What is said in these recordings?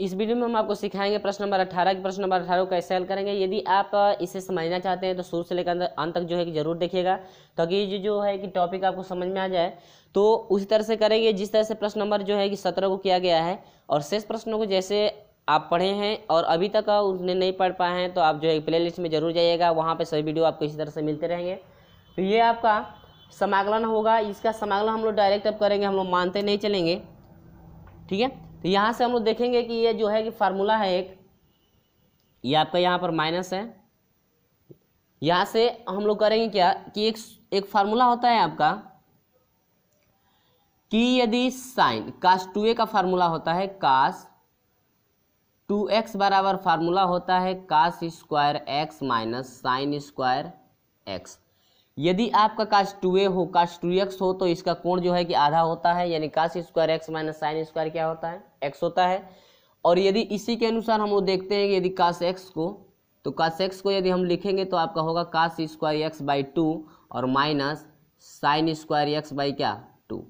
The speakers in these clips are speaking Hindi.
इस वीडियो में हम आपको सिखाएंगे प्रश्न नंबर अठारह के प्रश्न नंबर अठारह कैसे हल करेंगे यदि आप इसे समझना चाहते हैं तो शुरू से लेकर अंत तक जो है कि जरूर देखिएगा ताकि तो ये जो है कि टॉपिक आपको समझ में आ जाए तो उसी तरह से करेंगे जिस तरह से प्रश्न नंबर जो है कि सत्रह को किया गया है और शेष प्रश्नों को जैसे आप पढ़े हैं और अभी तक उन्हें नहीं पढ़ पाए हैं तो आप जो है प्ले लिस्ट में जरूर जाइएगा वहाँ पर सभी वीडियो आपको इसी तरह से मिलते रहेंगे तो ये आपका समागलन होगा इसका समागलन हम लोग डायरेक्ट अब करेंगे हम लोग मानते नहीं चलेंगे ठीक है तो यहाँ से हम लोग देखेंगे कि ये जो है कि फार्मूला है एक ये आपका यहाँ पर माइनस है यहाँ से हम लोग करेंगे क्या कि एक एक फार्मूला होता है आपका कि यदि साइन कास टू ए का फार्मूला होता है कास टू एक्स बराबर फार्मूला होता है cos square X minus sine square X यदि आपका काश टू ए हो काश टू एक्स हो तो इसका कोण जो है कि आधा होता है यानी cos square X minus sine square क्या होता है एक्स होता है और यदि इसी के अनुसार हम वो देखते हैं कि यदि काश एक्स को तो काश एक्स को यदि हम लिखेंगे तो आपका होगा cos square X by two और minus sine square X by क्या टू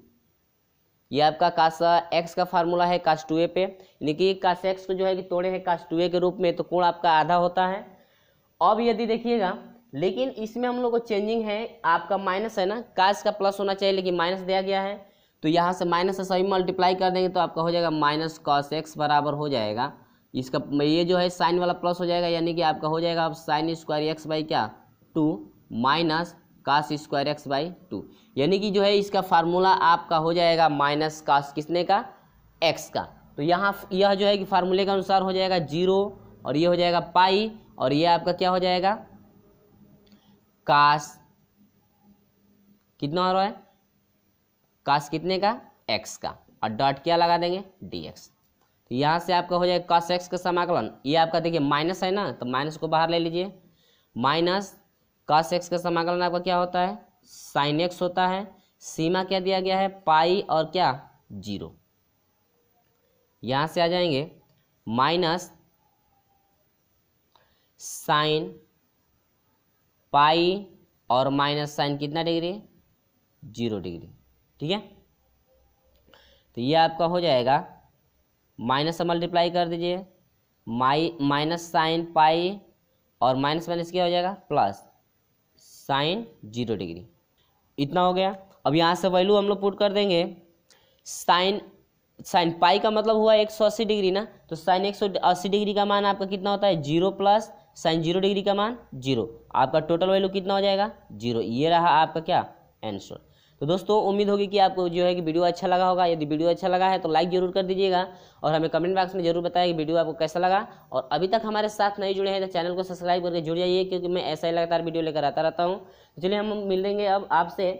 ये आपका काश एक्स का फार्मूला है काश टू ए पे यानी कि काश एक्स को जो है कि तोड़े हैं काश टू ए के रूप में तो कोण आपका आधा होता है अब यदि देखिएगा लेकिन इसमें हम लोग को चेंजिंग है आपका माइनस है ना काश का प्लस होना चाहिए लेकिन माइनस दिया गया है तो यहाँ से माइनस से सभी मल्टीप्लाई कर देंगे तो आपका हो जाएगा माइनस कॉस एक्स बराबर हो जाएगा इसका ये जो है साइन वाला प्लस हो जाएगा यानी कि आपका हो जाएगा अब साइन स्क्वायर एक्स बाई क्या two minus cos square X by two यानी कि जो है इसका फार्मूला आपका हो जाएगा माइनस काश किसने का एक्स का तो यहाँ यह जो है कि फार्मूले के अनुसार हो जाएगा जीरो और ये हो जाएगा पाई और ये आपका क्या हो जाएगा काश कितना हो रहा है काश कितने का एक्स का और डॉट क्या लगा देंगे डी एक्स तो यहाँ से आपका हो जाएगा कॉस एक्स का समाकलन ये आपका देखिए माइनस है ना तो माइनस को बाहर ले लीजिए माइनस कॉस एक्स का समाकलन आपका क्या होता है साइन एक्स होता है सीमा क्या दिया गया है पाई और क्या जीरो यहाँ से आ जाएंगे माइनस साइन पाई और माइनस साइन कितना डिग्री जीरो डिग्री ठीक है तो ये आपका हो जाएगा माइनस से मल्टीप्लाई कर दीजिए माई माइनस साइन पाई और माइनस माइनस क्या हो जाएगा प्लस साइन जीरो डिग्री इतना हो गया अब यहाँ से वैल्यू हम लोग पुट कर देंगे साइन साइन पाई का मतलब हुआ एक सौ अस्सी डिग्री ना तो साइन एक सौ अस्सी डिग्री का मान आपका कितना होता है zero plus sine zero degree का मान जीरो आपका टोटल वैल्यू कितना हो जाएगा जीरो ये रहा आपका क्या आंसर तो दोस्तों उम्मीद होगी कि आपको जो है कि वीडियो अच्छा लगा होगा यदि वीडियो अच्छा लगा है तो लाइक जरूर कर दीजिएगा और हमें कमेंट बॉक्स में जरूर बताएं कि वीडियो आपको कैसा लगा और अभी तक हमारे साथ नहीं जुड़े हैं तो चैनल को सब्सक्राइब करके जुड़ जाइए क्योंकि मैं ऐसा ही लगातार वीडियो लेकर आता रहता हूँ तो चलिए हम मिलेंगे अब आपसे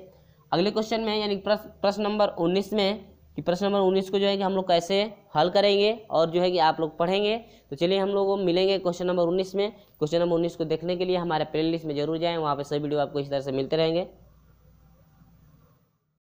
अगले क्वेश्चन में यानी प्रश्न नंबर उन्नीस में कि प्रश्न नंबर उन्नीस को जो है कि हम लोग कैसे हल करेंगे और जो है कि आप लोग पढ़ेंगे तो चलिए हम लोग मिलेंगे क्वेश्चन नंबर उन्नीस में क्वेश्चन नंबर उन्नीस को देखने के लिए हमारे प्ले लिस्ट में जरूर जाएँ वहाँ पर सभी वीडियो आपको इस तरह से मिलते रहेंगे